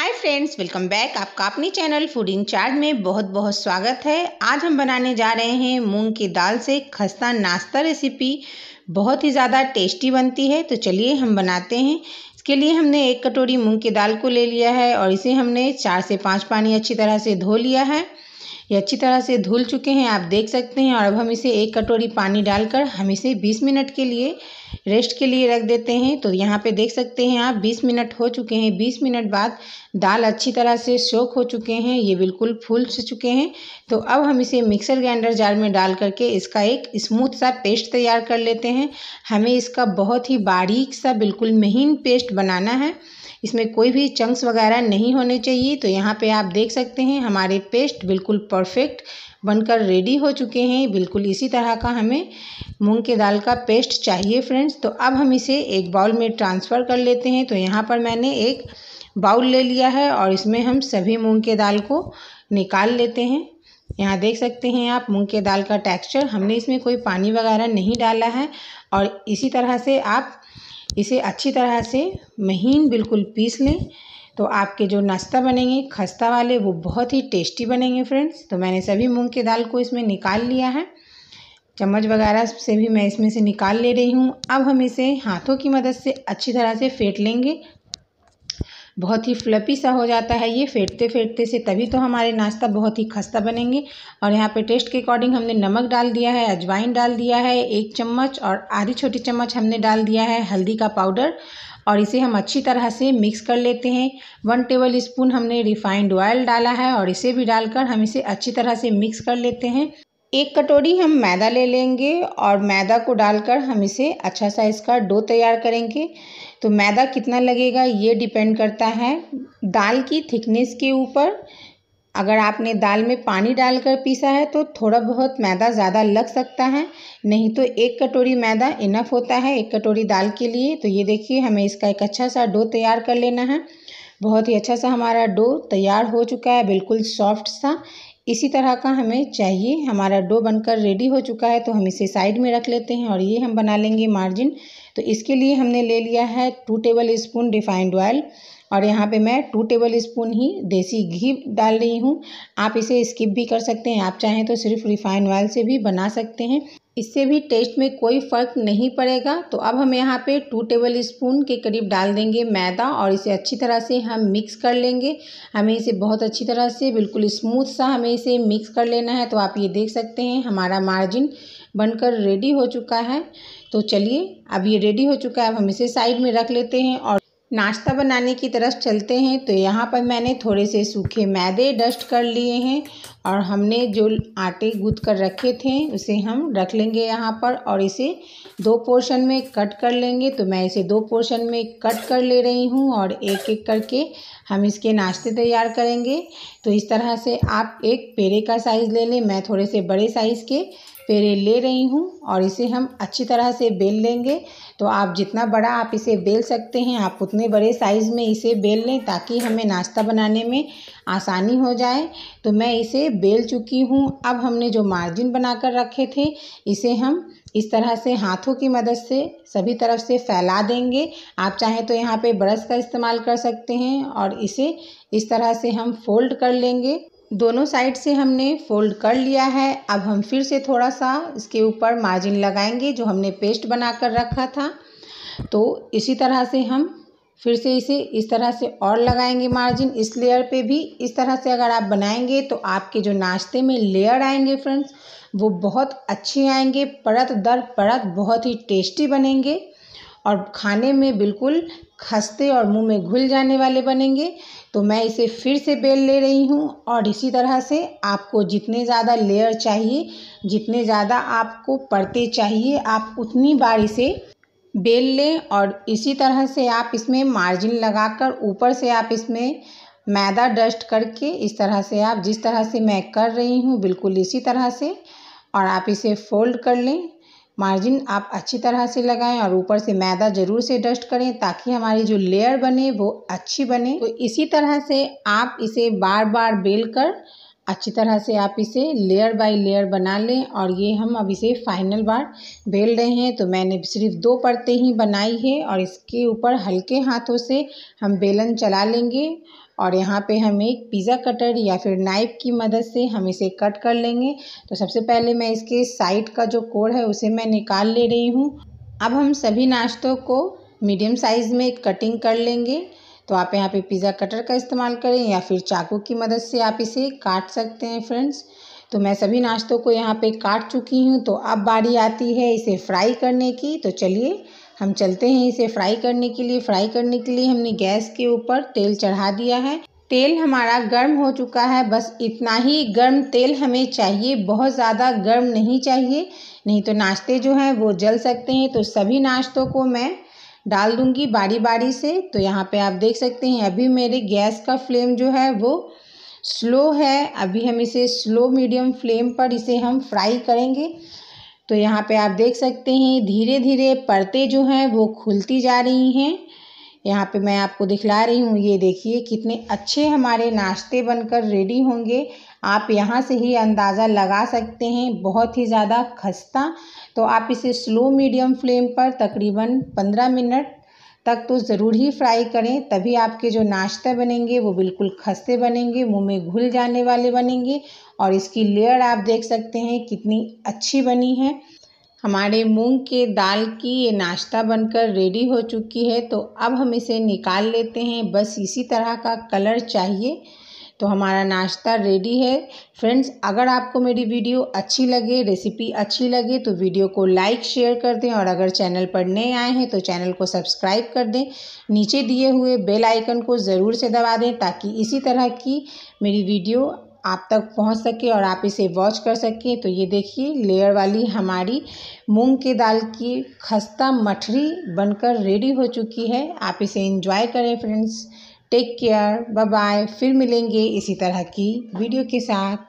hi friends welcome back आपका अपने channel food in charge में बहुत बहुत स्वागत है आज हम बनाने जा रहे हैं मूंग की दाल से खस्ता नाश्ता रेसिपी बहुत ही ज़्यादा टेस्टी बनती है तो चलिए हम बनाते हैं इसके लिए हमने एक कटोरी मूंग की दाल को ले लिया है और इसे हमने चार से पाँच पानी अच्छी तरह से धो लिया है ये अच्छी तरह से धुल चुके हैं आप देख सकते हैं और अब हम इसे एक कटोरी पानी डालकर हम इसे बीस मिनट के लिए रेस्ट के लिए रख देते हैं तो यहाँ पे देख सकते हैं आप 20 मिनट हो चुके हैं 20 मिनट बाद दाल अच्छी तरह से सोख हो चुके हैं ये बिल्कुल फूल से चुके हैं तो अब हम इसे मिक्सर ग्राइंडर जार में डाल करके इसका एक स्मूथ सा पेस्ट तैयार कर लेते हैं हमें इसका बहुत ही बारीक सा बिल्कुल महीन पेस्ट बनाना है इसमें कोई भी चंक्स वगैरह नहीं होने चाहिए तो यहाँ पे आप देख सकते हैं हमारे पेस्ट बिल्कुल परफेक्ट बनकर रेडी हो चुके हैं बिल्कुल इसी तरह का हमें मूंग के दाल का पेस्ट चाहिए फ्रेंड्स तो अब हम इसे एक बाउल में ट्रांसफ़र कर लेते हैं तो यहाँ पर मैंने एक बाउल ले लिया है और इसमें हम सभी मूंग के दाल को निकाल लेते हैं यहाँ देख सकते हैं आप मूंग के दाल का टेक्सचर हमने इसमें कोई पानी वगैरह नहीं डाला है और इसी तरह से आप इसे अच्छी तरह से महीन बिल्कुल पीस लें तो आपके जो नाश्ता बनेंगे खस्ता वाले वो बहुत ही टेस्टी बनेंगे फ्रेंड्स तो मैंने सभी मूंग के दाल को इसमें निकाल लिया है चम्मच वगैरह से भी मैं इसमें से निकाल ले रही हूँ अब हम इसे हाथों की मदद से अच्छी तरह से फेंट लेंगे बहुत ही फ्लपी सा हो जाता है ये फेंटते फेंटते से तभी तो हमारे नाश्ता बहुत ही खस्ता बनेंगे और यहाँ पे टेस्ट के अकॉर्डिंग हमने नमक डाल दिया है अजवाइन डाल दिया है एक चम्मच और आधी छोटी चम्मच हमने डाल दिया है हल्दी का पाउडर और इसे हम अच्छी तरह से मिक्स कर लेते हैं वन टेबल स्पून हमने रिफाइंड ऑयल डाला है और इसे भी डालकर हम इसे अच्छी तरह से मिक्स कर लेते हैं एक कटोरी हम मैदा ले लेंगे और मैदा को डालकर हम इसे अच्छा सा इसका डो तैयार करेंगे तो मैदा कितना लगेगा ये डिपेंड करता है दाल की थिकनेस के ऊपर अगर आपने दाल में पानी डालकर पीसा है तो थोड़ा बहुत मैदा ज़्यादा लग सकता है नहीं तो एक कटोरी मैदा इनफ होता है एक कटोरी दाल के लिए तो ये देखिए हमें इसका एक अच्छा सा डो तैयार कर लेना है बहुत ही अच्छा सा हमारा डो तैयार हो चुका है बिल्कुल सॉफ्ट सा इसी तरह का हमें चाहिए हमारा डो बनकर रेडी हो चुका है तो हम इसे साइड में रख लेते हैं और ये हम बना लेंगे मार्जिन तो इसके लिए हमने ले लिया है two tablespoon refined oil और यहाँ पे मैं टू टेबल स्पून ही देसी घी डाल रही हूँ आप इसे स्किप भी कर सकते हैं आप चाहें तो सिर्फ रिफ़ाइन ऑयल से भी बना सकते हैं इससे भी टेस्ट में कोई फ़र्क नहीं पड़ेगा तो अब हम यहाँ पे टू टेबल स्पून के करीब डाल देंगे मैदा और इसे अच्छी तरह से हम मिक्स कर लेंगे हमें इसे बहुत अच्छी तरह से बिल्कुल स्मूथ सा हमें इसे मिक्स कर लेना है तो आप ये देख सकते हैं हमारा मार्जिन बनकर रेडी हो चुका है तो चलिए अब ये रेडी हो चुका है अब हम इसे साइड में रख लेते हैं और नाश्ता बनाने की तरफ चलते हैं तो यहाँ पर मैंने थोड़े से सूखे मैदे डस्ट कर लिए हैं और हमने जो आटे गूद कर रखे थे उसे हम रख लेंगे यहाँ पर और इसे दो पोर्शन में कट कर लेंगे तो मैं इसे दो पोर्शन में कट कर ले रही हूँ और एक एक करके हम इसके नाश्ते तैयार करेंगे तो इस तरह से आप एक पेड़े का साइज़ ले लें मैं थोड़े से बड़े साइज़ के पेड़े ले रही हूँ और इसे हम अच्छी तरह से बेल लेंगे तो आप जितना बड़ा आप इसे बेल सकते हैं आप उतने बड़े साइज़ में इसे बेल लें ताकि हमें नाश्ता बनाने में आसानी हो जाए तो मैं इसे बेल चुकी हूँ अब हमने जो मार्जिन बना कर रखे थे इसे हम इस तरह से हाथों की मदद से सभी तरफ से फैला देंगे आप चाहें तो यहाँ पे ब्रश का इस्तेमाल कर सकते हैं और इसे इस तरह से हम फोल्ड कर लेंगे दोनों साइड से हमने फोल्ड कर लिया है अब हम फिर से थोड़ा सा इसके ऊपर मार्जिन लगाएंगे जो हमने पेस्ट बना कर रखा था तो इसी तरह से हम फिर से इसे इस तरह से और लगाएंगे मार्जिन इस लेयर पे भी इस तरह से अगर आप बनाएंगे तो आपके जो नाश्ते में लेयर आएंगे फ्रेंड्स वो बहुत अच्छे आएंगे परत दर परत बहुत ही टेस्टी बनेंगे और खाने में बिल्कुल खस्ते और मुंह में घुल जाने वाले बनेंगे तो मैं इसे फिर से बेल ले रही हूँ और इसी तरह से आपको जितने ज़्यादा लेयर चाहिए जितने ज़्यादा आपको परते चाहिए आप उतनी बार इसे बेल लें और इसी तरह से आप इसमें मार्जिन लगाकर ऊपर से आप इसमें मैदा डस्ट करके इस तरह से आप जिस तरह से मैं कर रही हूँ बिल्कुल इसी तरह से और आप इसे फोल्ड कर लें मार्जिन आप अच्छी तरह से लगाएं और ऊपर से मैदा ज़रूर से डस्ट करें ताकि हमारी जो लेयर बने वो अच्छी बने तो इसी तरह से आप इसे बार बार बेल कर अच्छी तरह से आप इसे लेयर बाय लेयर बना लें और ये हम अब इसे फाइनल बार बेल रहे हैं तो मैंने सिर्फ दो परतें ही बनाई है और इसके ऊपर हल्के हाथों से हम बेलन चला लेंगे और यहाँ पे हम एक पिज़्ज़ा कटर या फिर नाइफ की मदद से हम इसे कट कर लेंगे तो सबसे पहले मैं इसके साइड का जो कोर है उसे मैं निकाल ले रही हूँ अब हम सभी नाश्तों को मीडियम साइज़ में कटिंग कर लेंगे तो आप यहाँ पे पिज़्ज़ा कटर का इस्तेमाल करें या फिर चाकू की मदद से आप इसे काट सकते हैं फ्रेंड्स तो मैं सभी नाश्तों को यहाँ पे काट चुकी हूँ तो अब बारी आती है इसे फ्राई करने की तो चलिए हम चलते हैं इसे फ्राई करने के लिए फ्राई करने के लिए हमने गैस के ऊपर तेल चढ़ा दिया है तेल हमारा गर्म हो चुका है बस इतना ही गर्म तेल हमें चाहिए बहुत ज़्यादा गर्म नहीं चाहिए नहीं तो नाश्ते जो हैं वो जल सकते हैं तो सभी नाश्तों को मैं डाल दूंगी बारी बारी से तो यहाँ पे आप देख सकते हैं अभी मेरे गैस का फ्लेम जो है वो स्लो है अभी हम इसे स्लो मीडियम फ्लेम पर इसे हम फ्राई करेंगे तो यहाँ पे आप देख सकते हैं धीरे धीरे परतें जो हैं वो खुलती जा रही हैं यहाँ पे मैं आपको दिखला रही हूँ ये देखिए कितने अच्छे हमारे नाश्ते बनकर रेडी होंगे आप यहाँ से ही अंदाज़ा लगा सकते हैं बहुत ही ज़्यादा खस्ता तो आप इसे स्लो मीडियम फ्लेम पर तकरीबन पंद्रह मिनट तक तो ज़रूर ही फ्राई करें तभी आपके जो नाश्ता बनेंगे वो बिल्कुल खस्ते बनेंगे मुंह में घुल जाने वाले बनेंगे और इसकी लेयर आप देख सकते हैं कितनी अच्छी बनी है हमारे मूंग के दाल की ये नाश्ता बनकर रेडी हो चुकी है तो अब हम इसे निकाल लेते हैं बस इसी तरह का कलर चाहिए तो हमारा नाश्ता रेडी है फ्रेंड्स अगर आपको मेरी वीडियो अच्छी लगे रेसिपी अच्छी लगे तो वीडियो को लाइक शेयर कर दें और अगर चैनल पर नए आए हैं तो चैनल को सब्सक्राइब कर दें नीचे दिए हुए बेल आइकन को ज़रूर से दबा दें ताकि इसी तरह की मेरी वीडियो आप तक पहुंच सके और आप इसे वॉच कर सकें तो ये देखिए लेयर वाली हमारी मूंग के दाल की खस्ता मठरी बनकर रेडी हो चुकी है आप इसे इंजॉय करें friends take care bye bye फिर मिलेंगे इसी तरह की वीडियो के साथ